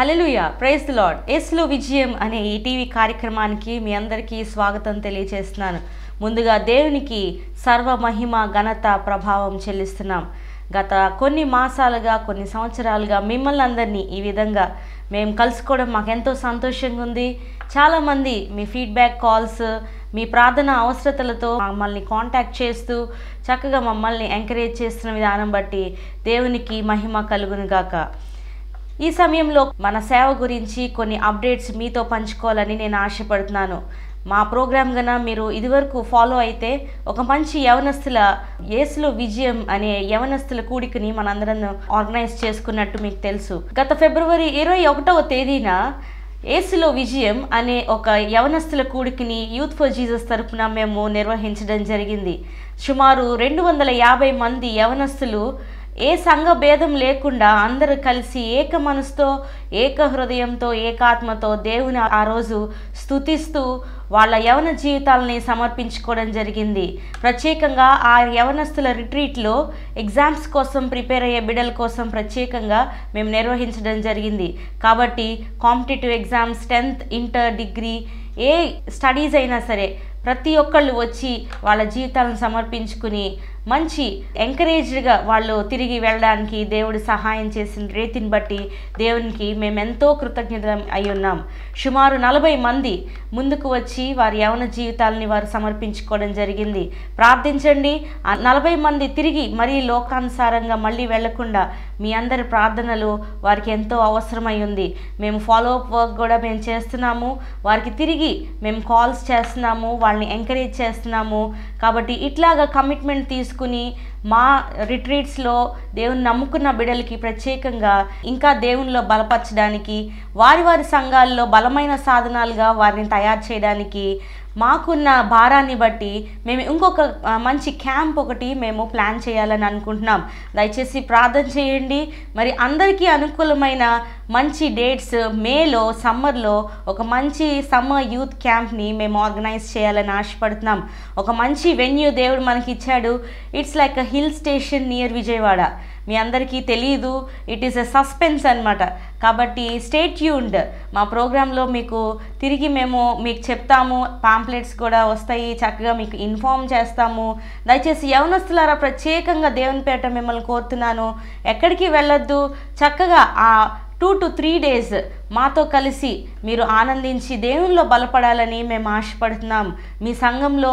హలలుయ praise lord ఎస్లో విజయం అనే ఈ టీవీ కార్యక్రమానికి మీ అందరికీ స్వాగతం తెలియజేస్తున్నాను ముందుగా దేవునికి సర్వ మహిమ ఘనత ప్రభావం చెల్లిస్తున్నాం గత కొన్ని మాసాలుగా కొన్ని సంవత్సరాలుగా మిమ్మల్ని అందరినీ ఈ విధంగా మేము కలుసుకోవడం మాకెంతో సంతోషంగా ఉంది చాలామంది మీ ఫీడ్బ్యాక్ కాల్స్ మీ ప్రార్థన అవసరతలతో మమ్మల్ని కాంటాక్ట్ చేస్తూ చక్కగా మమ్మల్ని ఎంకరేజ్ చేస్తున్న విధానం బట్టి దేవునికి మహిమ కలుగునుగాక ఈ సమయంలో మన సేవ గురించి కొన్ని అప్డేట్స్ మీతో పంచుకోవాలని నేను ఆశపడుతున్నాను మా ప్రోగ్రామ్ గన మీరు ఇదివరకు ఫాలో అయితే ఒక మంచి యవనస్తుల ఏసులో విజయం అనే యవనస్తుల కూడికని మనందరం ఆర్గనైజ్ చేసుకున్నట్టు మీకు తెలుసు గత ఫిబ్రవరి ఇరవై ఒకటవ తేదీన ఏసులో విజయం అనే ఒక యవనస్తుల కూడికిని యూత్ ఫర్ జీసస్ తరఫున మేము నిర్వహించడం జరిగింది సుమారు రెండు వందల యాభై మంది యవనస్తులు ఏ సంఘ భేదం లేకుండా అందరూ కలిసి ఏక మనసుతో ఏక హృదయంతో ఏకాత్మతో దేవుని ఆ రోజు స్థుతిస్తూ వాళ్ళ యవన జీవితాలని సమర్పించుకోవడం జరిగింది ప్రత్యేకంగా ఆ యవనస్తుల రిట్రీట్లో ఎగ్జామ్స్ కోసం ప్రిపేర్ అయ్యే బిడ్డల కోసం ప్రత్యేకంగా మేము నిర్వహించడం జరిగింది కాబట్టి competitive exams tenth inter degree ఏ స్టడీస్ అయినా సరే ప్రతి ఒక్కళ్ళు వచ్చి వాళ్ళ జీవితాలను సమర్పించుకుని మంచి ఎంకరేజ్డ్గా వాళ్ళు తిరిగి వెళ్ళడానికి దేవుడు సహాయం చేసిన రేతిని బట్టి దేవునికి మేమెంతో కృతజ్ఞత అయి ఉన్నాం సుమారు నలభై మంది ముందుకు వచ్చి వారి యవన జీవితాలని వారు సమర్పించుకోవడం జరిగింది ప్రార్థించండి నలభై మంది తిరిగి మరీ లోకానుసారంగా మళ్ళీ వెళ్లకుండా మీ అందరి ప్రార్థనలు వారికి ఎంతో అవసరమై ఉంది మేము ఫాలో అప్ వర్క్ కూడా మేము చేస్తున్నాము వారికి తిరిగి మేము కాల్స్ చేస్తున్నాము వాళ్ళని ఎంకరేజ్ చేస్తున్నాము కాబట్టి ఇట్లాగా కమిట్మెంట్ తీసుకు తీసుకుని మా రిట్రీట్స్లో దేవుని నమ్ముకున్న బిడలకి ప్రత్యేకంగా ఇంకా దేవునిలో బలపరచడానికి వారి వారి సంఘాల్లో బలమైన సాధనాలుగా వారిని తయారు చేయడానికి మాకున్న భారాన్ని బట్టి మేము ఇంకొక మంచి క్యాంప్ ఒకటి మేము ప్లాన్ చేయాలని అనుకుంటున్నాం దయచేసి ప్రార్థన చేయండి మరి అందరికీ అనుకూలమైన మంచి డేట్స్ మేలో సమ్మర్లో ఒక మంచి సమ్మర్ యూత్ క్యాంప్ని మేము ఆర్గనైజ్ చేయాలని ఆశపడుతున్నాం ఒక మంచి వెన్యూ దేవుడు మనకి ఇచ్చాడు it's like a hill station near Vijayawada మీ అందరికీ తెలియదు ఇట్ ఈస్ ఎ సస్పెన్స్ అనమాట కాబట్టి స్టేట్ యూన్డ్ మా ప్రోగ్రాంలో మీకు తిరిగి మేము మీకు చెప్తాము పాంప్లెట్స్ కూడా వస్తాయి చక్కగా మీకు ఇన్ఫామ్ చేస్తాము దయచేసి యవనస్తులారా ప్రత్యేకంగా దేవునిపేట మిమ్మల్ని కోరుతున్నాను ఎక్కడికి వెళ్ళొద్దు చక్కగా ఆ టూ టు త్రీ డేస్ మాతో కలిసి మీరు ఆనందించి దేవునిలో బలపడాలని మేము ఆశపడుతున్నాం మీ సంఘంలో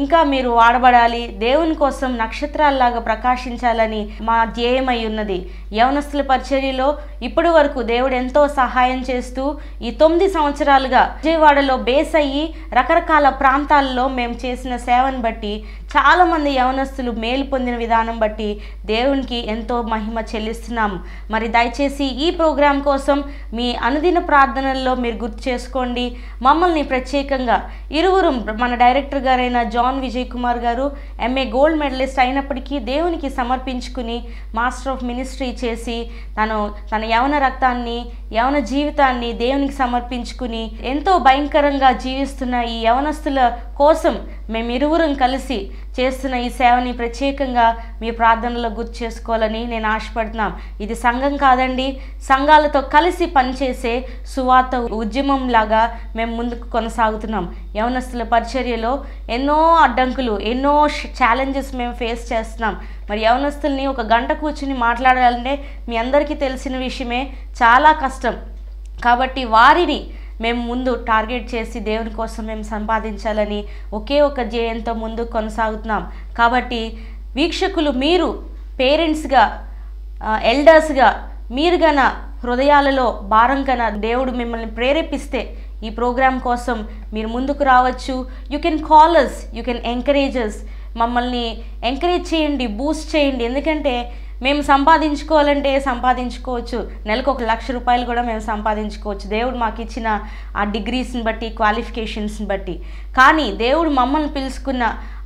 ఇంకా మీరు వాడబడాలి దేవుని కోసం నక్షత్రాలలాగా ప్రకాశించాలని మా ధ్యేయమై ఉన్నది యవనస్తుల పరిచర్యలో ఇప్పటి వరకు దేవుడు ఎంతో సహాయం చేస్తూ ఈ తొమ్మిది సంవత్సరాలుగా విజయవాడలో బేస్ అయ్యి రకరకాల ప్రాంతాల్లో మేము చేసిన సేవను బట్టి చాలామంది యవనస్తులు మేలు పొందిన విధానం బట్టి దేవునికి ఎంతో మహిమ చెల్లిస్తున్నాం మరి దయచేసి ఈ ప్రోగ్రాం కోసం మీ అను అనుదిన ప్రార్థనల్లో మీరు గుర్తు చేసుకోండి మమ్మల్ని ప్రత్యేకంగా ఇరువురు మన డైరెక్టర్ గారైన జాన్ విజయ్ కుమార్ గారు ఎంఏ గోల్డ్ మెడలిస్ట్ అయినప్పటికీ దేవునికి సమర్పించుకుని మాస్టర్ ఆఫ్ మినిస్ట్రీ చేసి తను తన యవన రక్తాన్ని యవన జీవితాన్ని దేవునికి సమర్పించుకుని ఎంతో భయంకరంగా జీవిస్తున్న ఈ యవనస్తుల కోసం మేము ఇరువురం కలిసి చేస్తున్న ఈ సేవని ప్రత్యేకంగా మీ ప్రార్థనలో గుర్తు చేసుకోవాలని నేను ఆశపడుతున్నాం ఇది సంఘం కాదండి సంఘాలతో కలిసి పనిచేసే చేసే సువార్త లాగా మేము ముందుకు కొనసాగుతున్నాం యవనస్తుల పరిచర్యలో ఎన్నో అడ్డంకులు ఎన్నో ఛాలెంజెస్ మేము ఫేస్ చేస్తున్నాం మరి యవనస్తుల్ని ఒక గంట కూర్చుని మాట్లాడాలంటే మీ అందరికీ తెలిసిన విషయమే చాలా కష్టం కాబట్టి వారిని మేము ముందు టార్గెట్ చేసి దేవుని కోసం మేము సంపాదించాలని ఒకే ఒక జేయంతో ముందు కొనసాగుతున్నాం కాబట్టి వీక్షకులు మీరు పేరెంట్స్గా ఎల్డర్స్గా మీరు గన హృదయాలలో భారం కన దేవుడు మిమ్మల్ని ప్రేరేపిస్తే ఈ ప్రోగ్రాం కోసం మీరు ముందుకు రావచ్చు you can callers you can encourages మమ్మల్ని ఎంకరేజ్ చేయండి బూస్ట్ చేయండి ఎందుకంటే మేము సంపాదించుకోవాలంటే సంపాదించుకోవచ్చు నెలకు ఒక లక్ష రూపాయలు కూడా మేము సంపాదించుకోవచ్చు దేవుడు మాకు ఇచ్చిన ఆ డిగ్రీస్ని బట్టి క్వాలిఫికేషన్స్ని బట్టి కానీ దేవుడు మమ్మల్ని పిలుచుకున్న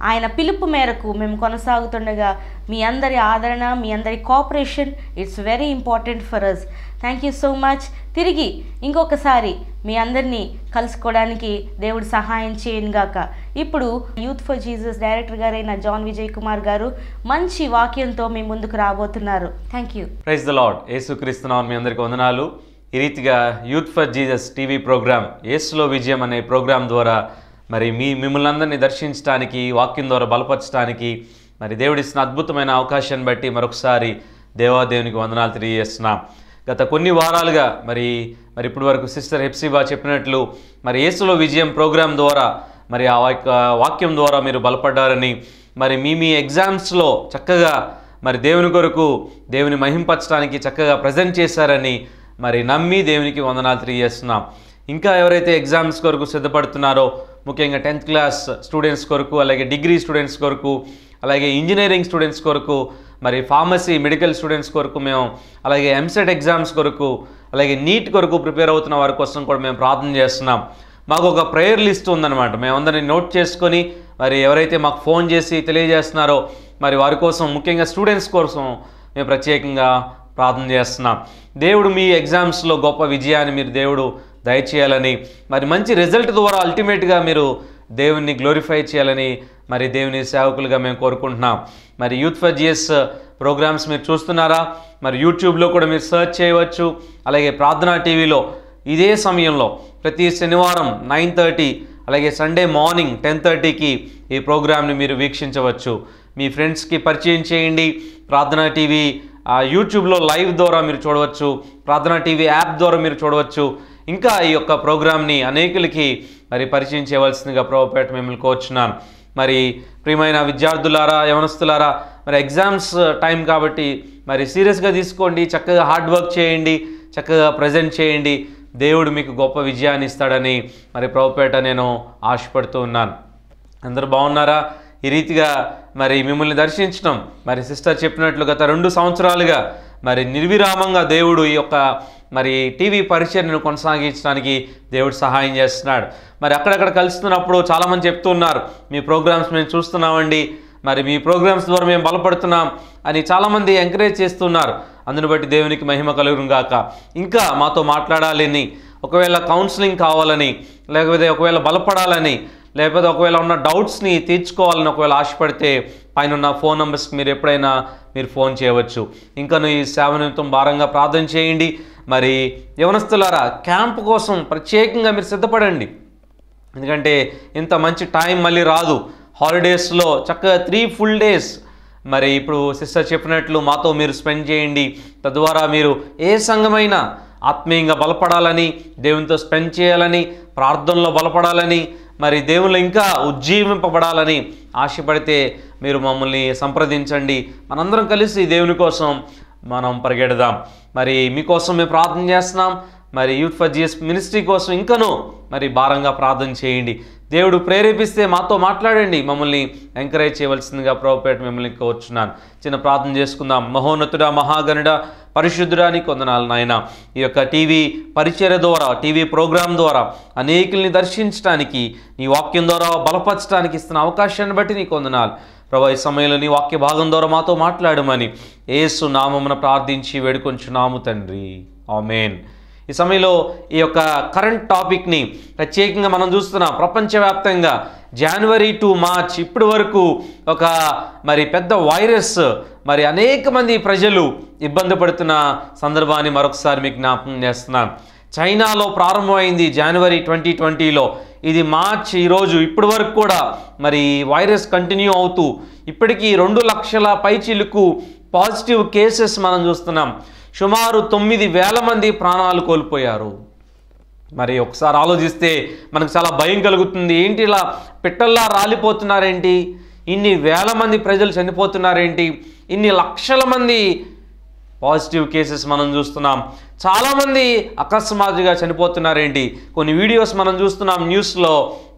ఆయన పిలుపు మేరకు మేము కొనసాగుతుండగా మీ అందరి ఆదరణ మీ అందరి cooperation it's very important for us thank you so much తిరిగి ఇంకొకసారి మీ అందరినీ కలుసుకోవడానికి దేవుడు సహాయం చేయనుగాక ఇప్పుడు యూత్ ఫర్ జీసస్ డైరెక్టర్ గారైన జాన్ విజయ్ కుమార్ గారు మంచి వాక్యంతో మీ ముందుకు రాబోతున్నారు thank you praise the Lord యేసుక్రీస్తునామం మీ అందరికి వందనాలు ఈ రీతిగా youth for Jesus TV programme యేసులో విజయం అనే ప్రోగ్రాం ద్వారా మరి మీ మిమ్మల్ని అందరినీ దర్శించడానికి వాక్యం ద్వారా బలపరచడానికి మరి దేవుడిస్తున్న అద్భుతమైన అవకాశాన్ని బట్టి మరొకసారి దేవాదేవునికి వందనాలు తెలియజేస్తున్నాం గత కొన్ని వారాలుగా మరి మరి ఇప్పటి వరకు సిస్టర్ హెప్సిబా చెప్పినట్లు మరి ఏసులో విజయం ప్రోగ్రాం ద్వారా మరి ఆ వాక్యం ద్వారా మీరు బలపడ్డారని మరి మీ మీ ఎగ్జామ్స్లో చక్కగా మరి దేవుని కొరకు దేవుని మహింపరచడానికి చక్కగా ప్రజెంట్ చేశారని మరి నమ్మి దేవునికి వందనాలు తెలియజేస్తున్నాం ఇంకా ఎవరైతే ఎగ్జామ్స్ కొరకు సిద్ధపడుతున్నారో ముఖ్యంగా టెన్త్ క్లాస్ స్టూడెంట్స్ కొరకు అలాగే డిగ్రీ స్టూడెంట్స్ కొరకు అలాగే ఇంజనీరింగ్ స్టూడెంట్స్ కొరకు మరి ఫార్మసీ మెడికల్ స్టూడెంట్స్ కొరకు మేము అలాగే ఎంసెట్ e ఎగ్జామ్స్ కొరకు అలాగే నీట్ కొరకు ప్రిపేర్ అవుతున్న వారి కోసం కూడా మేము ప్రార్థన చేస్తున్నాం మాకు ఒక ప్రేయర్ లిస్ట్ ఉందన్నమాట మేమందరినీ నోట్ చేసుకొని మరి ఎవరైతే మాకు ఫోన్ చేసి తెలియజేస్తున్నారో మరి వారి కోసం ముఖ్యంగా స్టూడెంట్స్ కోసం మేము ప్రత్యేకంగా ప్రార్థన చేస్తున్నాం దేవుడు మీ ఎగ్జామ్స్లో గొప్ప విజయాన్ని మీరు దేవుడు దయచేయాలని మరి మంచి రిజల్ట్ ద్వారా అల్టిమేట్గా మీరు దేవుణ్ణి గ్లోరిఫై చేయాలని మరి దేవుని సేవకులుగా మేము కోరుకుంటున్నాం మరి యూత్ ఫర్ జిఎస్ ప్రోగ్రామ్స్ మీరు చూస్తున్నారా మరి యూట్యూబ్లో కూడా మీరు సెర్చ్ చేయవచ్చు అలాగే ప్రార్థనా టీవీలో ఇదే సమయంలో ప్రతి శనివారం నైన్ థర్టీ అలాగే సండే మార్నింగ్ టెన్ థర్టీకి ఈ ప్రోగ్రామ్ని మీరు వీక్షించవచ్చు మీ ఫ్రెండ్స్కి పరిచయం చేయండి ప్రార్థనా టీవీ యూట్యూబ్లో లైవ్ ద్వారా మీరు చూడవచ్చు ప్రార్థనా టీవీ యాప్ ద్వారా మీరు చూడవచ్చు ఇంకా ఈ యొక్క ప్రోగ్రామ్ని అనేకులకి మరి పరిచయం చేయవలసిందిగా ప్రభుపేట మిమ్మల్ని కోరుచున్నాను మరి ప్రియమైన విద్యార్థులారా యవనస్తులారా మరి ఎగ్జామ్స్ టైం కాబట్టి మరి సీరియస్గా తీసుకోండి చక్కగా హార్డ్ వర్క్ చేయండి చక్కగా ప్రజెంట్ చేయండి దేవుడు మీకు గొప్ప విజయాన్ని ఇస్తాడని మరి ప్రభుపేట నేను ఆశపడుతూ ఉన్నాను అందరూ బాగున్నారా ఈ రీతిగా మరి మిమ్మల్ని దర్శించడం మరి సిస్టర్ చెప్పినట్లు గత రెండు సంవత్సరాలుగా మరి నిర్విరామంగా దేవుడు ఈ యొక్క మరి టీవీ పరిచయను కొనసాగించడానికి దేవుడు సహాయం చేస్తున్నాడు మరి అక్కడక్కడ కలుస్తున్నప్పుడు చాలామంది చెప్తున్నారు మీ ప్రోగ్రామ్స్ మేము చూస్తున్నామండి మరి మీ ప్రోగ్రామ్స్ ద్వారా మేము బలపడుతున్నాం అని చాలామంది ఎంకరేజ్ చేస్తున్నారు అందును బట్టి దేవునికి మహిమ కాక ఇంకా మాతో మాట్లాడాలని ఒకవేళ కౌన్సిలింగ్ కావాలని లేకపోతే ఒకవేళ బలపడాలని లేకపోతే ఒకవేళ ఉన్న డౌట్స్ని తీర్చుకోవాలని ఒకవేళ ఆశపడితే పైన ఉన్న ఫోన్ నెంబర్స్కి మీరు ఎప్పుడైనా మీరు ఫోన్ చేయవచ్చు ఇంకా ఈ సేవ నిమిత్తం భారంగా ప్రార్థన చేయండి మరి యవనస్తులారా క్యాంప్ కోసం ప్రత్యేకంగా మీరు సిద్ధపడండి ఎందుకంటే ఇంత మంచి టైం మళ్ళీ రాదు హాలిడేస్లో చక్కగా త్రీ ఫుల్ డేస్ మరి ఇప్పుడు సిస్టర్ చెప్పినట్లు మాతో మీరు స్పెండ్ చేయండి తద్వారా మీరు ఏ సంఘమైనా ఆత్మీయంగా బలపడాలని దేవునితో స్పెండ్ చేయాలని ప్రార్థనలో బలపడాలని మరి దేవుళ్ళు ఇంకా ఉజ్జీవింపబడాలని ఆశపడితే మీరు మమ్మల్ని సంప్రదించండి మనందరం కలిసి దేవుని కోసం మనం పరిగెడదాం మరి మీకోసం మేము ప్రార్థన చేస్తున్నాం మరి యూత్ ఫర్ జిఎస్ మినిస్ట్రీ కోసం ఇంకనూ మరి భారంగా ప్రార్థన చేయండి దేవుడు ప్రేరేపిస్తే మాతో మాట్లాడండి మమ్మల్ని ఎంకరేజ్ చేయవలసిందిగా ప్రభుపేట మిమ్మల్ని కోరుచున్నాను చిన్న ప్రార్థన చేసుకుందాం మహోన్నతుడ మహాగణుడ పరిశుద్ధుడా నీ కొందనాలు నాయన ఈ యొక్క టీవీ పరిచర్య ద్వారా టీవీ ప్రోగ్రాం ద్వారా అనేకుల్ని దర్శించడానికి నీ వాక్యం ద్వారా బలపరచడానికి ఇస్తున్న అవకాశాన్ని బట్టి నీ కొందనాలు ప్రభా ఈ సమయంలో నీ వాక్య భాగం ద్వారా మాతో మాట్లాడమని ఏసు నామమున ప్రార్థించి వేడుకొంచున్నాము తండ్రి ఆమెన్ ఈ సమయంలో ఈ యొక్క కరెంట్ టాపిక్ని ప్రత్యేకంగా మనం చూస్తున్నాం ప్రపంచవ్యాప్తంగా జనవరి టు మార్చ్ ఇప్పటి వరకు ఒక మరి పెద్ద వైరస్ మరి అనేక మంది ప్రజలు ఇబ్బంది పడుతున్న సందర్భాన్ని మరొకసారి మీకు జ్ఞాపకం చేస్తున్నాను చైనాలో ప్రారంభమైంది జనవరి ట్వంటీ ట్వంటీలో ఇది మార్చ్ ఈరోజు ఇప్పటి వరకు కూడా మరి వైరస్ కంటిన్యూ అవుతూ ఇప్పటికీ రెండు లక్షల పైచిలుకు పాజిటివ్ కేసెస్ మనం చూస్తున్నాం సుమారు తొమ్మిది వేల మంది ప్రాణాలు కోల్పోయారు మరి ఒకసారి ఆలోచిస్తే మనకు చాలా భయం కలుగుతుంది ఏంటి ఇలా పిట్టల్లా రాలిపోతున్నారేంటి ఇన్ని వేల మంది ప్రజలు చనిపోతున్నారేంటి ఇన్ని లక్షల మంది పాజిటివ్ కేసెస్ మనం చూస్తున్నాం చాలామంది అకస్మాత్తుగా చనిపోతున్నారేంటి కొన్ని వీడియోస్ మనం చూస్తున్నాం న్యూస్లో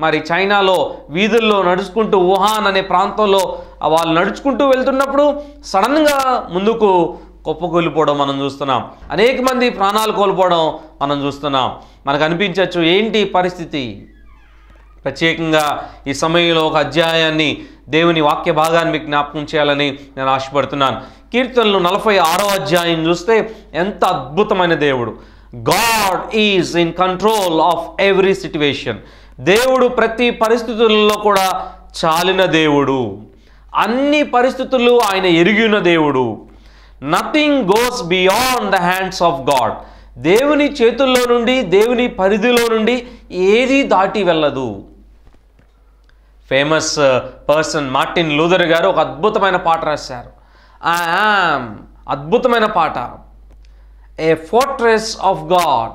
మరి చైనాలో వీధుల్లో నడుచుకుంటూ వుహాన్ అనే ప్రాంతంలో వాళ్ళు నడుచుకుంటూ వెళ్తున్నప్పుడు సడన్గా ముందుకు కుప్పకూలిపోవడం మనం చూస్తున్నాం అనేక మంది ప్రాణాలు కోల్పోవడం మనం చూస్తున్నాం మనకు అనిపించవచ్చు ఏంటి పరిస్థితి ప్రత్యేకంగా ఈ సమయంలో ఒక అధ్యాయాన్ని దేవుని వాక్య భాగాన్ని మీకు జ్ఞాపకం చేయాలని నేను ఆశపడుతున్నాను కీర్తనలు నలభై ఆరో అధ్యాయం చూస్తే ఎంత అద్భుతమైన దేవుడు God is in control of every situation దేవుడు ప్రతి పరిస్థితుల్లో కూడా చాలిన దేవుడు అన్ని పరిస్థితులు ఆయన ఎరిగిన దేవుడు nothing goes beyond the hands of God దేవుని చేతుల్లో నుండి దేవుని పరిధిలో నుండి ఏది దాటి వెళ్ళదు ఫేమస్ పర్సన్ మార్టిన్ లూదర్ గారు ఒక అద్భుతమైన పాట రాశారు ఐఆమ్ అద్భుతమైన పాట ఏ ఫోర్ట్రెస్ ఆఫ్ గాడ్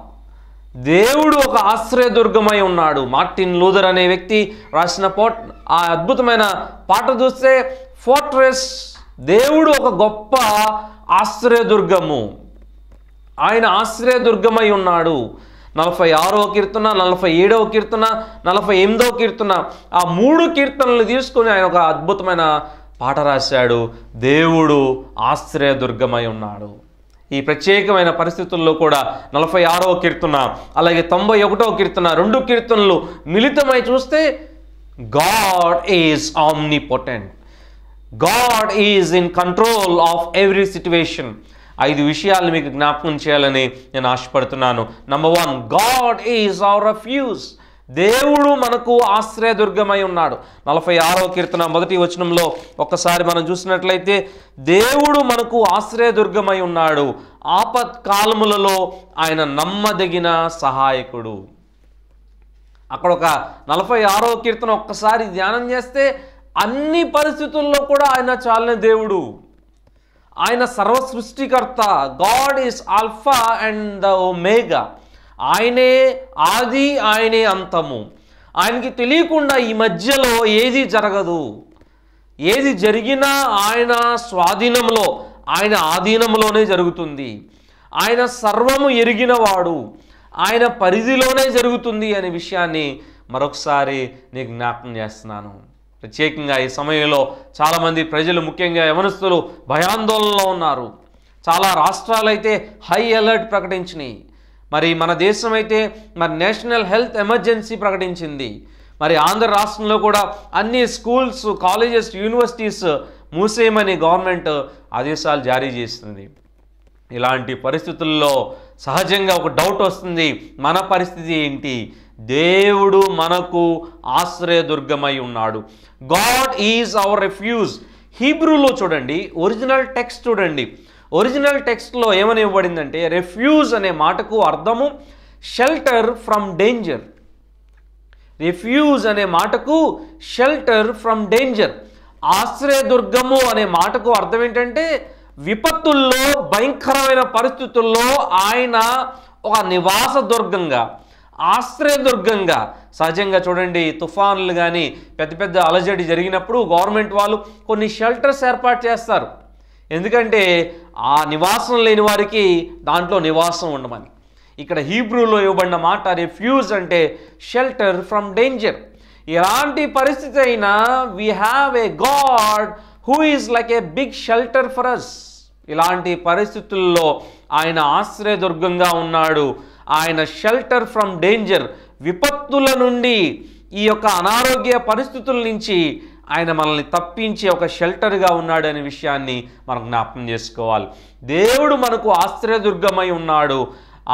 దేవుడు ఒక ఆశ్రయదుర్గమై ఉన్నాడు మార్టిన్ లూదర్ అనే వ్యక్తి రాసిన పోట్ ఆ అద్భుతమైన పాట చూస్తే ఫోర్ట్రెస్ దేవుడు ఒక గొప్ప ఆశ్రయదుర్గము ఆయన ఆశ్రయదుర్గమై ఉన్నాడు నలభై ఆరో కీర్తన నలభై ఏడవ కీర్తన నలభై ఎనిమిదవ కీర్తన ఆ మూడు కీర్తనలు తీసుకుని ఆయన ఒక అద్భుతమైన పాట రాశాడు దేవుడు ఆశ్రయదుర్గమై ఉన్నాడు ఈ ప్రత్యేకమైన పరిస్థితుల్లో కూడా నలభై ఆరో కీర్తన అలాగే తొంభై ఒకటో కీర్తన రెండు కీర్తనలు మిళితమై చూస్తే God is omnipotent God is in control of every situation ఐదు విషయాలు మీకు జ్ఞాపకం చేయాలని నేను ఆశపడుతున్నాను number one God is our refuge దేవుడు మనకు ఆశ్రయదుర్గమై ఉన్నాడు నలభై ఆరో కీర్తన మొదటి వచనంలో ఒక్కసారి మనం చూసినట్లయితే దేవుడు మనకు ఆశ్రయదుర్గమై ఉన్నాడు ఆపత్కాలములలో ఆయన నమ్మదగిన సహాయకుడు అక్కడ ఒక నలభై ఆరో కీర్తన ఒక్కసారి ధ్యానం చేస్తే అన్ని పరిస్థితుల్లో కూడా ఆయన చాలనే దేవుడు ఆయన సర్వ సృష్టికర్త God is alpha and the omega ఆయనే ఆది ఆయనే అంతము ఆయనకి తెలియకుండా ఈ మధ్యలో ఏది జరగదు ఏది జరిగినా ఆయన స్వాధీనంలో ఆయన ఆధీనంలోనే జరుగుతుంది ఆయన సర్వము ఎరిగినవాడు ఆయన పరిధిలోనే జరుగుతుంది అనే విషయాన్ని మరొకసారి నేను జ్ఞాపకం చేస్తున్నాను ప్రత్యేకంగా ఈ సమయంలో చాలామంది ప్రజలు ముఖ్యంగా యవనస్తులు భయాందోళనలో ఉన్నారు చాలా రాష్ట్రాలైతే హై అలర్ట్ ప్రకటించినాయి మరి మన దేశం అయితే మరి నేషనల్ హెల్త్ ఎమర్జెన్సీ ప్రకటించింది మరి ఆంధ్ర రాష్ట్రంలో కూడా అన్ని స్కూల్స్ కాలేజెస్ యూనివర్సిటీస్ మూసేయమని గవర్నమెంట్ ఆదేశాలు జారీ చేస్తుంది ఇలాంటి పరిస్థితుల్లో సహజంగా ఒక డౌట్ వస్తుంది మన పరిస్థితి ఏంటి దేవుడు మనకు ఆశ్రయదుర్గమై ఉన్నాడు గాడ్ ఈజ్ అవర్ రెఫ్యూజ్ హీబ్రూలో చూడండి ఒరిజినల్ టెక్స్ట్ చూడండి ఒరిజినల్ టెక్స్ట్లో ఏమని ఇవ్వబడిందంటే రెఫ్యూజ్ అనే మాటకు అర్థము షెల్టర్ ఫ్రమ్ డేంజర్ రిఫ్యూజ్ అనే మాటకు షెల్టర్ ఫ్రమ్ డేంజర్ ఆశ్రయదుర్గము అనే మాటకు అర్థం ఏంటంటే విపత్తుల్లో భయంకరమైన పరిస్థితుల్లో ఆయన ఒక నివాస దుర్గంగా ఆశ్రయదుర్గంగా సహజంగా చూడండి తుఫాన్లు కానీ పెద్ద పెద్ద అలజడి జరిగినప్పుడు గవర్నమెంట్ వాళ్ళు కొన్ని షెల్టర్స్ ఏర్పాటు చేస్తారు ఎందుకంటే ఆ నివాసం లేని వారికి దాంట్లో నివాసం ఉండమని ఇక్కడ హీబ్రూలో ఇవ్వబడిన మాట రిఫ్యూజ్ అంటే షెల్టర్ ఫ్రమ్ డేంజర్ ఎలాంటి పరిస్థితి అయినా we have a God who is like a big shelter for us ఇలాంటి పరిస్థితుల్లో ఆయన ఆశ్రయదుర్గంగా ఉన్నాడు ఆయన షెల్టర్ ఫ్రమ్ డేంజర్ విపత్తుల నుండి ఈ యొక్క అనారోగ్య పరిస్థితుల నుంచి ఆయన మనల్ని తప్పించే ఒక షెల్టర్గా ఉన్నాడనే విషయాన్ని మనం జ్ఞాపకం చేసుకోవాలి దేవుడు మనకు ఆశ్రయదుర్గమై ఉన్నాడు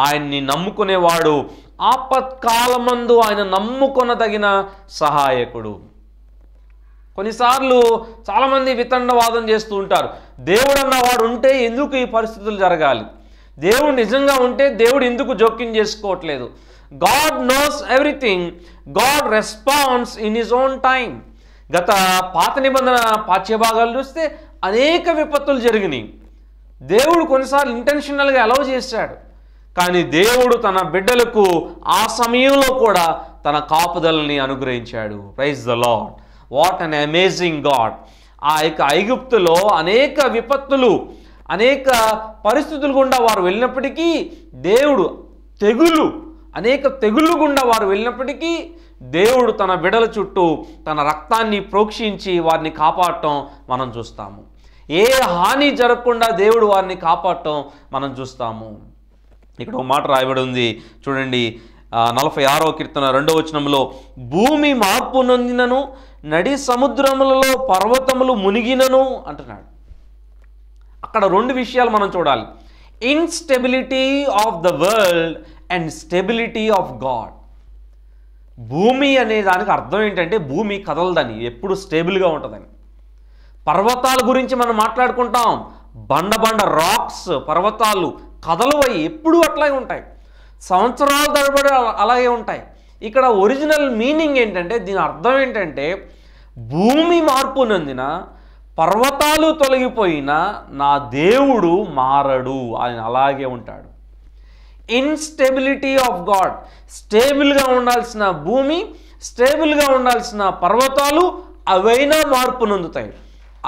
ఆయన్ని నమ్ముకునేవాడు ఆపత్కాలమందు ఆయన నమ్ముకొనదగిన సహాయకుడు కొన్నిసార్లు చాలామంది వితండవాదం చేస్తూ ఉంటారు దేవుడు అన్నవాడు ఉంటే ఎందుకు ఈ పరిస్థితులు జరగాలి దేవుడు నిజంగా ఉంటే దేవుడు ఎందుకు జోక్యం చేసుకోవట్లేదు God knows everything God responds in his own time గత పాత నిబంధన పాఠ్యభాగాలు చూస్తే అనేక విపత్తులు జరిగినాయి దేవుడు కొన్నిసార్లు ఇంటెన్షనల్గా అలౌ చేశాడు కానీ దేవుడు తన బిడ్డలకు ఆ సమయంలో కూడా తన కాపుదలని అనుగ్రహించాడు praise the Lord what an amazing God ఆ యొక్క ఐగుప్తులో అనేక విపత్తులు అనేక పరిస్థితులు గుండా వారు వెళ్ళినప్పటికీ దేవుడు తెగులు అనేక తెగుళ్ళు గుండా వారు వెళ్ళినప్పటికీ దేవుడు తన బిడల చుట్టూ తన రక్తాన్ని ప్రోక్షించి వారిని కాపాడటం మనం చూస్తాము ఏ హాని జరగకుండా దేవుడు వారిని కాపాడటం మనం చూస్తాము ఇక్కడ ఒక మాట రాయబడి ఉంది చూడండి నలభై ఆరో కీర్తన రెండో వచనంలో భూమి మార్పు నొందినను నడి సముద్రములలో పర్వతములు మునిగినను అంటున్నాడు అక్కడ రెండు విషయాలు మనం చూడాలి instability of the world and stability of God భూమి అనే దానికి అర్థం ఏంటంటే భూమి కదలదని ఎప్పుడు స్టేబుల్గా ఉంటుందని పర్వతాల గురించి మనం మాట్లాడుకుంటాం బండ బండ రాక్స్ పర్వతాలు అయ్యి ఎప్పుడు అట్లాగే ఉంటాయి సంవత్సరాల తరబడి అలాగే ఉంటాయి ఇక్కడ ఒరిజినల్ మీనింగ్ ఏంటంటే దీని అర్థం ఏంటంటే భూమి మార్పు నందిన పర్వతాలు తొలగిపోయినా నా దేవుడు మారడు ఆయన అలాగే ఉంటాడు ఇన్స్టెబిలిటీ ఆఫ్ గాడ్ స్టేబుల్గా ఉండాల్సిన భూమి స్టేబుల్గా ఉండాల్సిన పర్వతాలు అవైనా మార్పు నొందుతాయి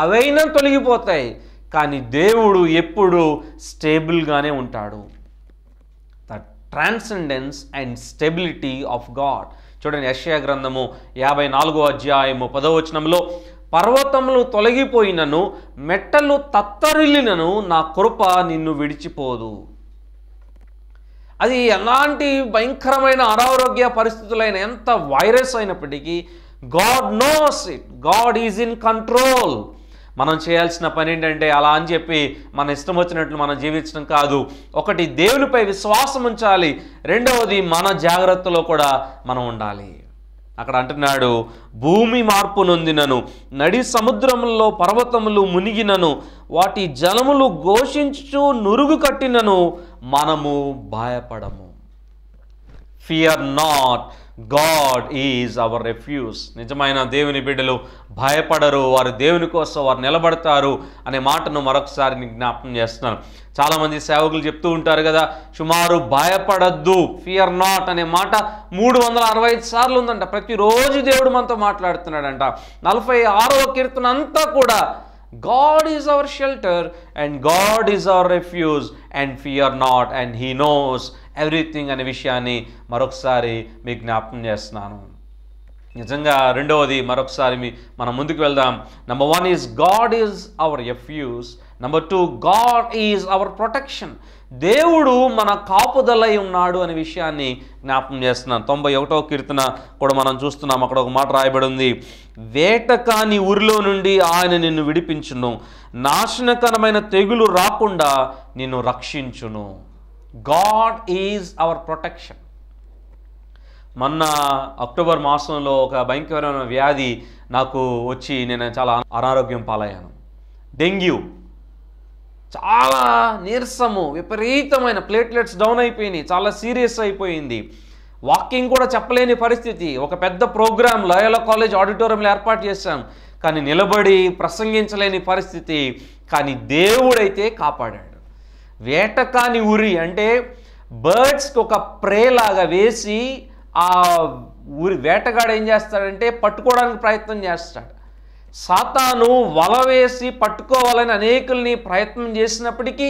అవైనా తొలగిపోతాయి కానీ దేవుడు ఎప్పుడూ స్టేబుల్గానే ఉంటాడు the transcendence and stability of God చూడండి యశ్యా గ్రంథము యాభై నాలుగో అధ్యాయము పదవచనంలో పర్వతములు తొలగిపోయినను మెట్టలు తత్తరిల్లినను నా కృప నిన్ను విడిచిపోదు అది ఎలాంటి భయంకరమైన అనారోగ్య పరిస్థితులైన ఎంత వైరస్ అయినప్పటికీ God knows it God is in control మనం చేయాల్సిన పని ఏంటంటే అలా అని చెప్పి మన ఇష్టం వచ్చినట్లు మనం జీవించడం కాదు ఒకటి దేవునిపై విశ్వాసం ఉంచాలి రెండవది మన జాగ్రత్తలో కూడా మనం ఉండాలి అక్కడ అంటున్నాడు భూమి మార్పు నొందినను నడి సముద్రములో పర్వతములు మునిగినను వాటి జలములు ఘోషించు నురుగు కట్టినను మనము భయపడము fear not God is our refuge నిజమైన దేవుని బిడ్డలు భయపడరు వారు దేవుని కోసం వారు నిలబడతారు అనే మాటను మరొకసారి జ్ఞాపకం చేస్తున్నాను చాలామంది సేవకులు చెప్తూ ఉంటారు కదా సుమారు భయపడద్దు ఫియర్ నాట్ అనే మాట మూడు వందల అరవై ఐదు సార్లు ఉందంట ప్రతిరోజు దేవుడు మనతో మాట్లాడుతున్నాడంట నలభై ఆరవ కీర్తన అంతా కూడా God is our shelter and God is our refuge and fear not and he knows everything అనే విషయాన్ని మరొకసారి మీ జ్ఞాపకం చేస్తున్నాను నిజంగా రెండవది మరొకసారి మీ మనం ముందుకు వెళ్దాం number one is God is our refuge number two God is our protection దేవుడు మన కాపుదలై ఉన్నాడు అనే విషయాన్ని జ్ఞాపం చేస్తున్నాం తొంభై ఒకటో కీర్తన కూడా మనం చూస్తున్నాం అక్కడ ఒక మాట రాయబడి ఉంది వేటకాని ఊరిలో నుండి ఆయన నిన్ను విడిపించును నాశనకరమైన తెగులు రాకుండా నిన్ను రక్షించును గాడ్ ఈజ్ అవర్ ప్రొటెక్షన్ మొన్న అక్టోబర్ మాసంలో ఒక భయంకరమైన వ్యాధి నాకు వచ్చి నేను చాలా అనారోగ్యం పాలయ్యాను డెంగ్యూ చాలా నీరసము విపరీతమైన ప్లేట్లెట్స్ డౌన్ అయిపోయినాయి చాలా సీరియస్ అయిపోయింది వాకింగ్ కూడా చెప్పలేని పరిస్థితి ఒక పెద్ద ప్రోగ్రాం లయోలా కాలేజ్ ఆడిటోరియంలో ఏర్పాటు చేశాం కానీ నిలబడి ప్రసంగించలేని పరిస్థితి కానీ దేవుడైతే కాపాడాడు వేటకాని ఉరి అంటే బర్డ్స్కి ఒక ప్రే లాగా వేసి ఆ ఉరి వేటగాడు ఏం చేస్తాడంటే పట్టుకోవడానికి ప్రయత్నం చేస్తాడు సాతాను వల వేసి పట్టుకోవాలని అనేకుల్ని ప్రయత్నం చేసినప్పటికీ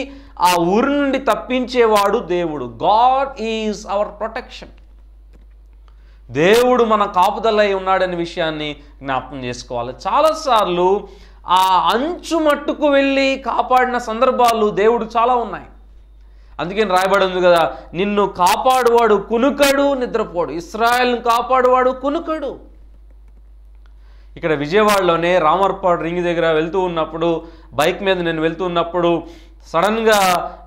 ఆ ఊరి నుండి తప్పించేవాడు దేవుడు గాడ్ ఈజ్ అవర్ ప్రొటెక్షన్ దేవుడు మన కాపుదలై ఉన్నాడనే విషయాన్ని జ్ఞాపకం చేసుకోవాలి చాలాసార్లు ఆ అంచు మట్టుకు వెళ్ళి కాపాడిన సందర్భాలు దేవుడు చాలా ఉన్నాయి అందుకని రాయబడింది కదా నిన్ను కాపాడువాడు కునుకడు నిద్రపోడు ఇస్రాయల్ని కాపాడువాడు కునుకడు ఇక్కడ విజయవాడలోనే రామర్పాడు రింగ్ దగ్గర వెళ్తూ ఉన్నప్పుడు బైక్ మీద నేను వెళ్తూ ఉన్నప్పుడు సడన్గా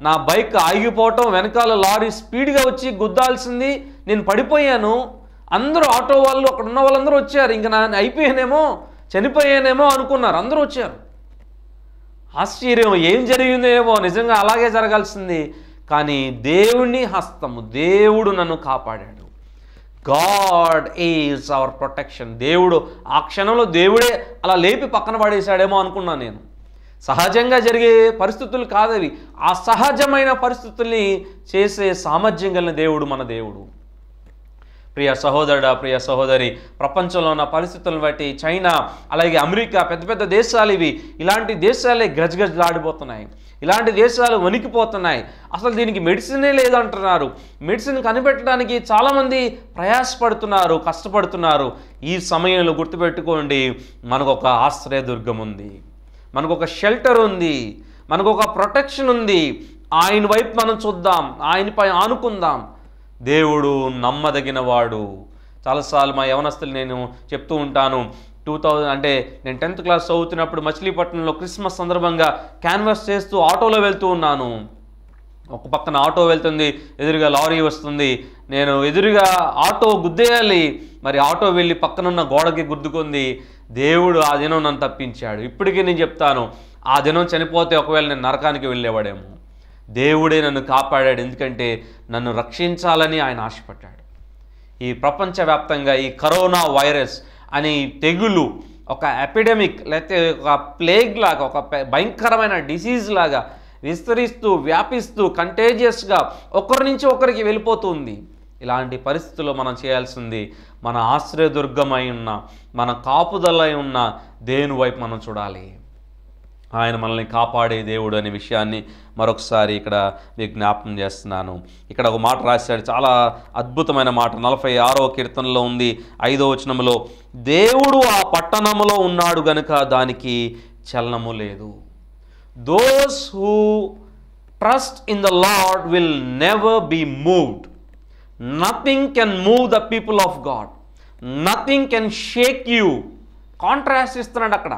నా బైక్ ఆగిపోవటం వెనకాల లారీ స్పీడ్గా వచ్చి గుద్దాల్సింది నేను పడిపోయాను అందరూ ఆటో వాళ్ళు అక్కడ ఉన్న వాళ్ళందరూ వచ్చారు ఇంకా నా అయిపోయానేమో చనిపోయానేమో అనుకున్నారు అందరూ వచ్చారు ఆశ్చర్యం ఏం జరిగిందేమో నిజంగా అలాగే జరగాల్సింది కానీ దేవుని హస్తము దేవుడు నన్ను కాపాడాడు గాడ్ ఈజ్ అవర్ ప్రొటెక్షన్ దేవుడు ఆ క్షణంలో దేవుడే అలా లేపి పక్కన పడేశాడేమో అనుకున్నాను నేను సహజంగా జరిగే పరిస్థితులు కాదవి ఆ సహజమైన పరిస్థితుల్ని చేసే సామర్థ్యం కలిగిన దేవుడు మన దేవుడు ప్రియ సహోదరుడా ప్రియ సహోదరి ప్రపంచంలో ఉన్న పరిస్థితులను బట్టి చైనా అలాగే అమెరికా పెద్ద పెద్ద దేశాలు ఇవి ఇలాంటి దేశాలే గజగజలాడిపోతున్నాయి ఇలాంటి దేశాలు వణికిపోతున్నాయి అసలు దీనికి మెడిసినే లేదంటున్నారు మెడిసిన్ కనిపెట్టడానికి చాలామంది ప్రయాసపడుతున్నారు కష్టపడుతున్నారు ఈ సమయంలో గుర్తుపెట్టుకోండి మనకు ఒక ఆశ్రయదుర్గం ఉంది మనకు ఒక షెల్టర్ ఉంది మనకు ఒక ప్రొటెక్షన్ ఉంది ఆయన వైపు మనం చూద్దాం ఆయనపై ఆనుకుందాం దేవుడు నమ్మదగినవాడు చాలాసార్లు మా యవనస్తులు నేను చెప్తూ ఉంటాను టూ థౌజండ్ అంటే నేను టెన్త్ క్లాస్ చదువుతున్నప్పుడు మచిలీపట్నంలో క్రిస్మస్ సందర్భంగా క్యాన్వాస్ చేస్తూ ఆటోలో వెళ్తూ ఉన్నాను ఒక పక్కన ఆటో వెళ్తుంది ఎదురుగా లారీ వస్తుంది నేను ఎదురుగా ఆటో గుద్దేయాలి మరి ఆటో వెళ్ళి పక్కనున్న గోడకి గుద్దుకుంది దేవుడు ఆ దినం నన్ను తప్పించాడు ఇప్పటికీ నేను చెప్తాను ఆ దినం చనిపోతే ఒకవేళ నేను నరకానికి వెళ్ళేవాడేమో దేవుడే నన్ను కాపాడాడు ఎందుకంటే నన్ను రక్షించాలని ఆయన ఆశపడ్డాడు ఈ ప్రపంచవ్యాప్తంగా ఈ కరోనా వైరస్ అనే తెగులు ఒక ఎపిడమిక్ లేకపోతే ఒక ప్లేగ్ లాగా ఒక భయంకరమైన డిసీజ్ లాగా విస్తరిస్తూ వ్యాపిస్తూ కంటేజియస్గా ఒకరి నుంచి ఒకరికి వెళ్ళిపోతుంది ఇలాంటి పరిస్థితుల్లో మనం చేయాల్సింది మన ఆశ్రయదుర్గమై ఉన్న మన కాపుదలై ఉన్న దేని వైపు మనం చూడాలి ఆయన మనల్ని కాపాడే దేవుడు అనే విషయాన్ని మరొకసారి ఇక్కడ మీకు జ్ఞాపం చేస్తున్నాను ఇక్కడ ఒక మాట రాశాడు చాలా అద్భుతమైన మాట నలభై ఆరో కీర్తనలో ఉంది ఐదో వచనంలో దేవుడు ఆ పట్టణంలో ఉన్నాడు గనుక దానికి చలనము లేదు those who trust in the Lord will never be moved nothing can move the people of God nothing can shake you contrast ఇస్తున్నాడు అక్కడ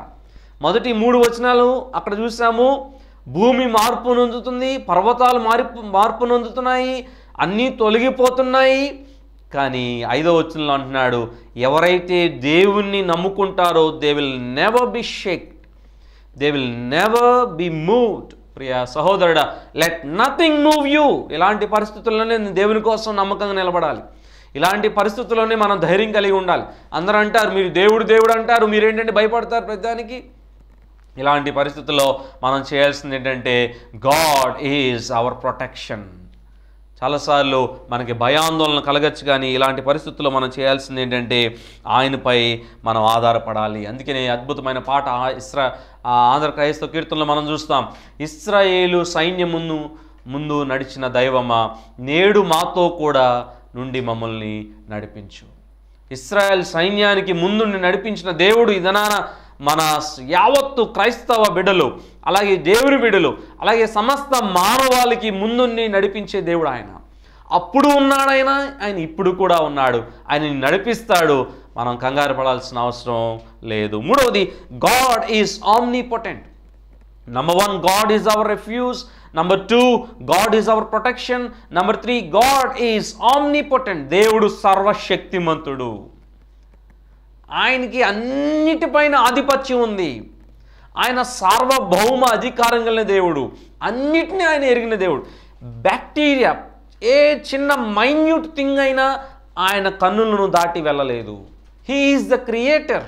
మొదటి మూడు వచనాలు అక్కడ చూసాము భూమి మార్పు నొందుతుంది పర్వతాలు మార్పు మార్పు నొందుతున్నాయి అన్నీ తొలగిపోతున్నాయి కానీ ఐదో వచనంలో అంటున్నాడు ఎవరైతే దేవుణ్ణి నమ్ముకుంటారో they will never be shake they will never be moved ప్రియ సహోదరుడ లెట్ నథింగ్ మూవ్ యూ ఇలాంటి పరిస్థితుల్లోనే దేవుని కోసం నమ్మకంగా నిలబడాలి ఇలాంటి పరిస్థితుల్లోనే మనం ధైర్యం కలిగి ఉండాలి అందరూ అంటారు మీరు దేవుడు దేవుడు అంటారు మీరేంటంటే భయపడతారు ప్రతిదానికి ఇలాంటి పరిస్థితుల్లో మనం చేయాల్సింది ఏంటంటే గాడ్ ఈజ్ అవర్ ప్రొటెక్షన్ చాలాసార్లు మనకి భయాందోళన కలగచ్చు కానీ ఇలాంటి పరిస్థితుల్లో మనం చేయాల్సింది ఏంటంటే ఆయనపై మనం ఆధారపడాలి అందుకనే అద్భుతమైన పాట ఇస్రా ఆంధ్ర క్రైస్తవ కీర్తనలో మనం చూస్తాం ఇస్రాయేలు సైన్యం ముందు ముందు నడిచిన దైవమా నేడు మాతో కూడా నుండి మమ్మల్ని నడిపించు ఇస్రాయల్ సైన్యానికి ముందు నడిపించిన దేవుడు ఇదనా మన యావత్తు క్రైస్తవ బిడలు అలాగే దేవుని బిడలు అలాగే సమస్త మానవాళికి ముందుండి నడిపించే దేవుడు ఆయన అప్పుడు ఉన్నాడైనా ఆయన ఇప్పుడు కూడా ఉన్నాడు ఆయన నడిపిస్తాడు మనం కంగారు పడాల్సిన అవసరం లేదు మూడవది God is omnipotent number one God is our refuge number two God is our protection number three God is omnipotent దేవుడు సర్వశక్తిమంతుడు ఆయనకి అన్నిటిపైన ఆధిపత్యం ఉంది ఆయన సార్వభౌమ అధికారం కలిగిన దేవుడు అన్నిటినీ ఆయన ఎరిగిన దేవుడు బ్యాక్టీరియా ఏ చిన్న మైన్యూట్ థింగ్ అయినా ఆయన కన్నులను దాటి వెళ్ళలేదు హీఈస్ ద క్రియేటర్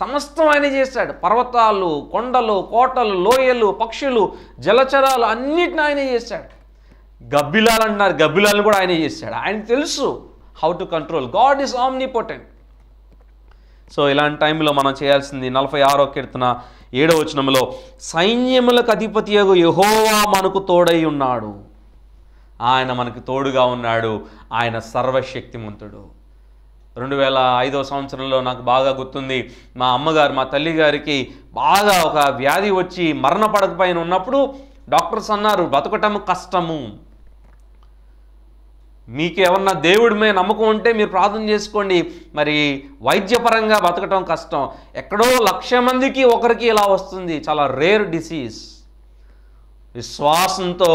సమస్తం ఆయన చేశాడు పర్వతాలు కొండలు కోటలు లోయలు పక్షులు జలచరాలు అన్నిటిని ఆయన చేశాడు గబ్బిలాలు అంటున్నారు గబ్బిలాలను కూడా ఆయన చేశాడు ఆయన తెలుసు how to control God is omnipotent so ఇలాంటి టైంలో మనం చేయాల్సింది నలభై ఆరో కీర్తన ఏడో వచనంలో సైన్యములకు అధిపతి యహోవా మనకు తోడై ఉన్నాడు ఆయన మనకు తోడుగా ఉన్నాడు ఆయన సర్వశక్తిమంతుడు రెండు వేల ఐదో సంవత్సరంలో నాకు బాగా గుర్తుంది మా అమ్మగారు మా తల్లిగారికి బాగా ఒక వ్యాధి వచ్చి మరణ పడకపోయిన ఉన్నప్పుడు డాక్టర్స్ అన్నారు బతకటం కష్టము మీకు ఏమన్నా దేవుడి మీద నమ్మకం ఉంటే మీరు ప్రార్థన చేసుకోండి మరి వైద్యపరంగా బతకటం కష్టం ఎక్కడో లక్ష మందికి ఒకరికి ఇలా వస్తుంది చాలా రేర్ డిసీజ్ విశ్వాసంతో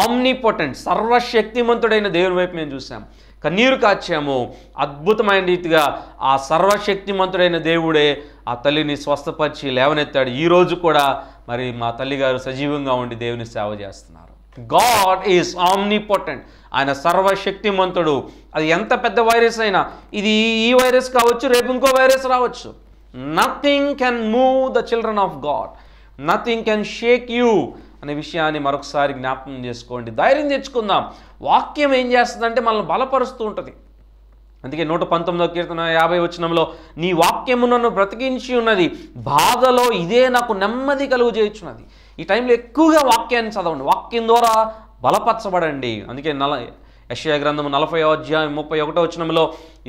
ఆమ్నిపోటెంట్ సర్వశక్తిమంతుడైన దేవుని వైపు మేము చూసాం కన్నీరు కాచాము అద్భుతమైన రీతిగా ఆ సర్వశక్తిమంతుడైన దేవుడే ఆ తల్లిని స్వస్థపరిచి లేవనెత్తాడు ఈరోజు కూడా మరి మా తల్లిగారు సజీవంగా ఉండి దేవుని సేవ చేస్తున్నారు గాడ్ ఈజ్ ఆమ్నిపోర్టెంట్ ఆయన సర్వశక్తిమంతుడు అది ఎంత పెద్ద వైరస్ అయినా ఇది ఈ వైరస్ కావచ్చు రేపు ఇంకో వైరస్ రావచ్చు nothing can move the children of God nothing can shake you అనే విషయాన్ని మరొకసారి జ్ఞాపకం చేసుకోండి ధైర్యం తెచ్చుకుందాం వాక్యం ఏం చేస్తుందంటే మనల్ని బలపరుస్తూ ఉంటుంది అందుకే నూట పంతొమ్మిదో కీర్తన యాభై వచ్చినంలో నీ వాక్యము నన్ను బ్రతికించి ఉన్నది బాధలో ఇదే నాకు నెమ్మది కలుగు చేయించున్నది ఈ టైంలో ఎక్కువగా వాక్యాన్ని చదవండి వాక్యం ద్వారా బలపరచబడండి అందుకే నల యశ్వయ గ్రంథం నలభై అధ్యాయం ముప్పై ఒకటో వచ్చినంలో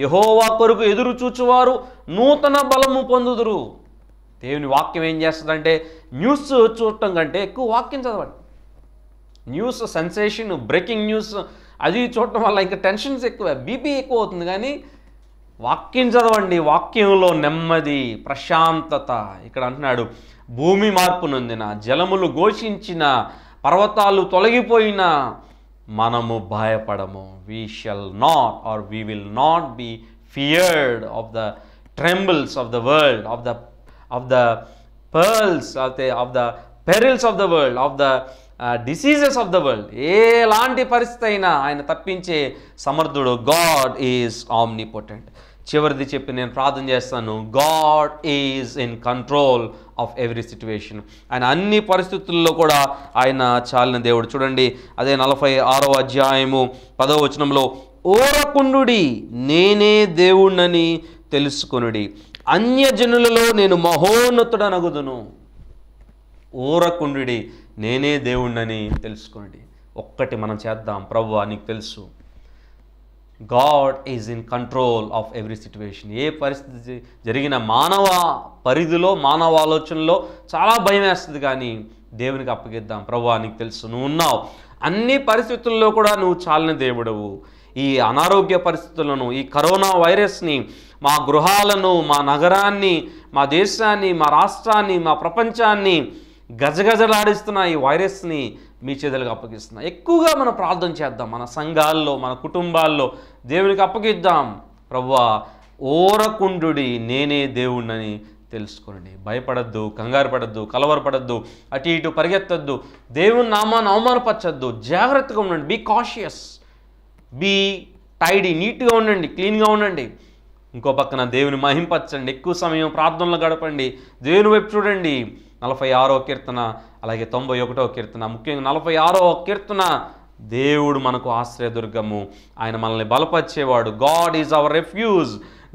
యహోవా కొరకు ఎదురు చూచువారు నూతన బలము పొందుదురు దేవుని వాక్యం ఏం చేస్తుందంటే న్యూస్ చూడటం కంటే ఎక్కువ వాక్యం చదవండి న్యూస్ సెన్సేషన్ బ్రేకింగ్ న్యూస్ అది చూడటం వల్ల ఇంకా టెన్షన్స్ ఎక్కువ బీపీ ఎక్కువ అవుతుంది కానీ వాక్యం చదవండి వాక్యంలో నెమ్మది ప్రశాంతత ఇక్కడ అంటున్నాడు భూమి మార్పు నొందిన జలములు ఘోషించిన పర్వతాలు తొలగిపోయిన మనము భయపడము we shall not or we will not be feared of the trembles of the world of the of the perils of the perils of the world of the diseases of the world ఎలాంటి పరిస్థితి అయినా ఆయన తప్పించే సమర్థుడు God is omnipotent చివరిది చెప్పి నేను ప్రార్థన చేస్తాను God is in control of every situation ఆయన అన్ని పరిస్థితుల్లో కూడా ఆయన చాలిన దేవుడు చూడండి అదే నలభై ఆరో అధ్యాయము పదో వచనంలో ఓరకుండుడి నేనే దేవుణ్ణని తెలుసుకునుడి అన్యజనులలో నేను మహోన్నతుడనగుదును ఓరకుండు నేనే దేవుణ్ణని తెలుసుకోండి ఒక్కటి మనం చేద్దాం ప్రవ్వా నీకు తెలుసు God is in control of every situation ఏ పరిస్థితి జరిగిన మానవ పరిధిలో మానవ ఆలోచనలో చాలా భయం వేస్తుంది కానీ దేవునికి అప్పగిద్దాం ప్రభు నీకు తెలుసు నువ్వు ఉన్నావు అన్ని పరిస్థితుల్లో కూడా నువ్వు చాలిన దేవుడవు ఈ అనారోగ్య పరిస్థితులను ఈ కరోనా వైరస్ని మా గృహాలను మా నగరాన్ని మా దేశాన్ని మా రాష్ట్రాన్ని మా ప్రపంచాన్ని గజగజలాడిస్తున్న ఈ వైరస్ని మీ చేతులకు అప్పగిస్తున్నా ఎక్కువగా మనం ప్రార్థన చేద్దాం మన సంఘాల్లో మన కుటుంబాల్లో దేవునికి అప్పగిద్దాం ప్రవ్వా ఓరకుండు నేనే దేవుణ్ణని తెలుసుకోండి భయపడద్దు కంగారు పడద్దు కలవరపడద్దు అటు ఇటు పరిగెత్తద్దు దేవుని నామాన్ని అవమానపరచద్దు జాగ్రత్తగా ఉండండి బీ కాషియస్ బీ టైడీ నీట్గా ఉండండి క్లీన్గా ఉండండి ఇంకో పక్కన దేవుని మహింపరచండి ఎక్కువ సమయం ప్రార్థనలు గడపండి దేవుని వైపు చూడండి నలభై ఆరో కీర్తన అలాగే తొంభై ఒకటో కీర్తన ముఖ్యంగా నలభై ఆరో కీర్తన దేవుడు మనకు ఆశ్రయదుర్గము ఆయన మనల్ని బలపరిచేవాడు God is our refuge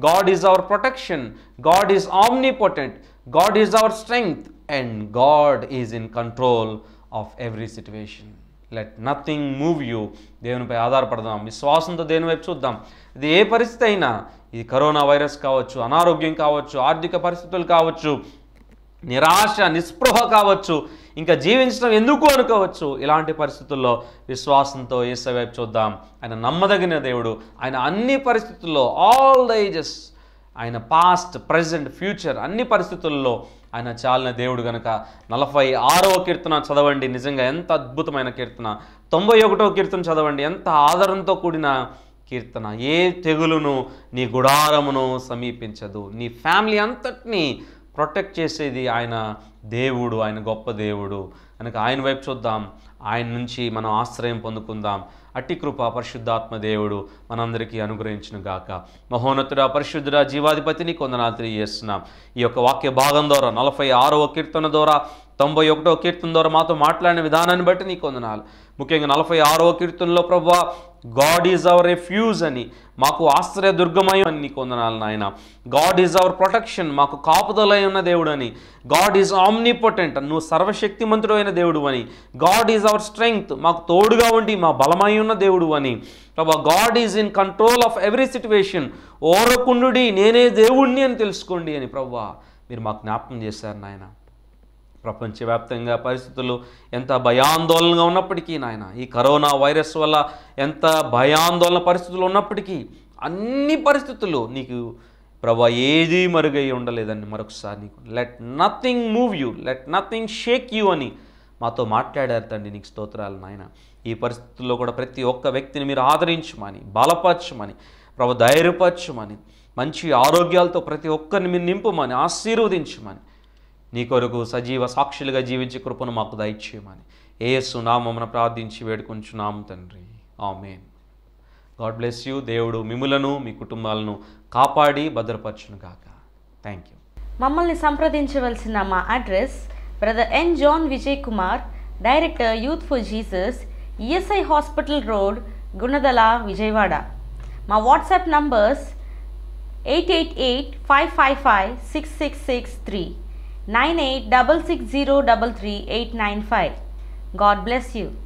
God is our protection God is omnipotent God is our strength and God is in control of every situation let nothing move you దేవునిపై ఆధారపడదాం విశ్వాసంతో దేని వైపు చూద్దాం ఇది ఏ పరిస్థితి అయినా ఇది కరోనా వైరస్ కావచ్చు అనారోగ్యం కావచ్చు ఆర్థిక పరిస్థితులు కావచ్చు నిరాశ నిస్పృహ కావచ్చు ఇంకా జీవించడం ఎందుకు అనుకోవచ్చు ఇలాంటి పరిస్థితుల్లో విశ్వాసంతో ఏసవైపు చూద్దాం ఆయన నమ్మదగిన దేవుడు ఆయన అన్ని పరిస్థితుల్లో ఆల్ ద ఏజెస్ ఆయన పాస్ట్ ప్రజెంట్ ఫ్యూచర్ అన్ని పరిస్థితుల్లో ఆయన చాలిన దేవుడు గనక నలభై ఆరవ కీర్తన చదవండి నిజంగా ఎంత అద్భుతమైన కీర్తన తొంభై ఒకటో కీర్తన చదవండి ఎంత ఆదరంతో కూడిన కీర్తన ఏ తెగులును నీ గుడారమును సమీపించదు నీ ఫ్యామిలీ అంతటినీ ప్రొటెక్ట్ చేసేది ఆయన దేవుడు ఆయన గొప్ప దేవుడు కనుక ఆయన వైపు చూద్దాం ఆయన నుంచి మనం ఆశ్రయం పొందుకుందాం అట్టి కృప పరిశుద్ధాత్మ దేవుడు మనందరికీ అనుగ్రహించిన గాక మహోన్నతుడు పరిశుద్ధుడ జీవాధిపతిని కొందనాలు తెలియజేస్తున్నాం ఈ యొక్క వాక్య భాగం ద్వారా నలభై ఆరవ కీర్తన ద్వారా తొంభై ఒకటో కీర్తన ద్వారా మాతో మాట్లాడిన విధానాన్ని బట్టి నీ కొందనాలు ముఖ్యంగా నలభై ఆరవ కీర్తనలో ప్రభావ గాడ్ ఈజ్ అవర్ రెఫ్యూజ్ అని మాకు దుర్గమయం అని వందనాలు నాయన గాడ్ ఈజ్ అవర్ ప్రొటెక్షన్ మాకు కాపుదలై ఉన్న దేవుడు అని గాడ్ ఈజ్ ఆమ్నిపొటెంట్ నువ్వు సర్వశక్తిమంతుడు అయిన దేవుడు అని గాడ్ ఈజ్ అవర్ స్ట్రెంగ్త్ మాకు తోడుగా ఉండి మా బలమై ఉన్న దేవుడు అని ప్రభా God is in control of every situation ఓరకుండు నేనే దేవుణ్ణి అని తెలుసుకోండి అని ప్రభా మీరు మాకు జ్ఞాపకం చేశారు నాయన ప్రపంచవ్యాప్తంగా పరిస్థితులు ఎంత భయాందోళనగా ఉన్నప్పటికీ నాయన ఈ కరోనా వైరస్ వల్ల ఎంత భయాందోళన పరిస్థితులు ఉన్నప్పటికీ అన్ని పరిస్థితులు నీకు ప్రభా ఏది మరుగై ఉండలేదని మరొకసారి నీకు let nothing move you let nothing shake you అని మాతో మాట్లాడారు తండ్రి నీకు స్తోత్రాలు నాయన ఈ పరిస్థితుల్లో కూడా ప్రతి ఒక్క వ్యక్తిని మీరు ఆదరించమని బలపరచమని ప్రభు ధైర్యపరచమని మంచి ఆరోగ్యాలతో ప్రతి ఒక్కరిని మీరు నింపమని ఆశీర్వదించమని నీ కొరకు సజీవ సాక్షులుగా జీవించే కృపను మాకు దయచేయమని ఏ సునామమున ప్రార్థించి వేడుకుంటున్నాము తండ్రి ఆమెన్ గాడ్ బ్లెస్ యూ దేవుడు మిములను మీ కుటుంబాలను కాపాడి భద్రపరచును గాక థ్యాంక్ యూ మమ్మల్ని సంప్రదించవలసిన మా address brother N John Vijay Kumar director youth for Jesus ESI hospital road Gunadala Vijayawada మా WhatsApp numbers eight eight eight five five five six six six three 9866033895. God bless you.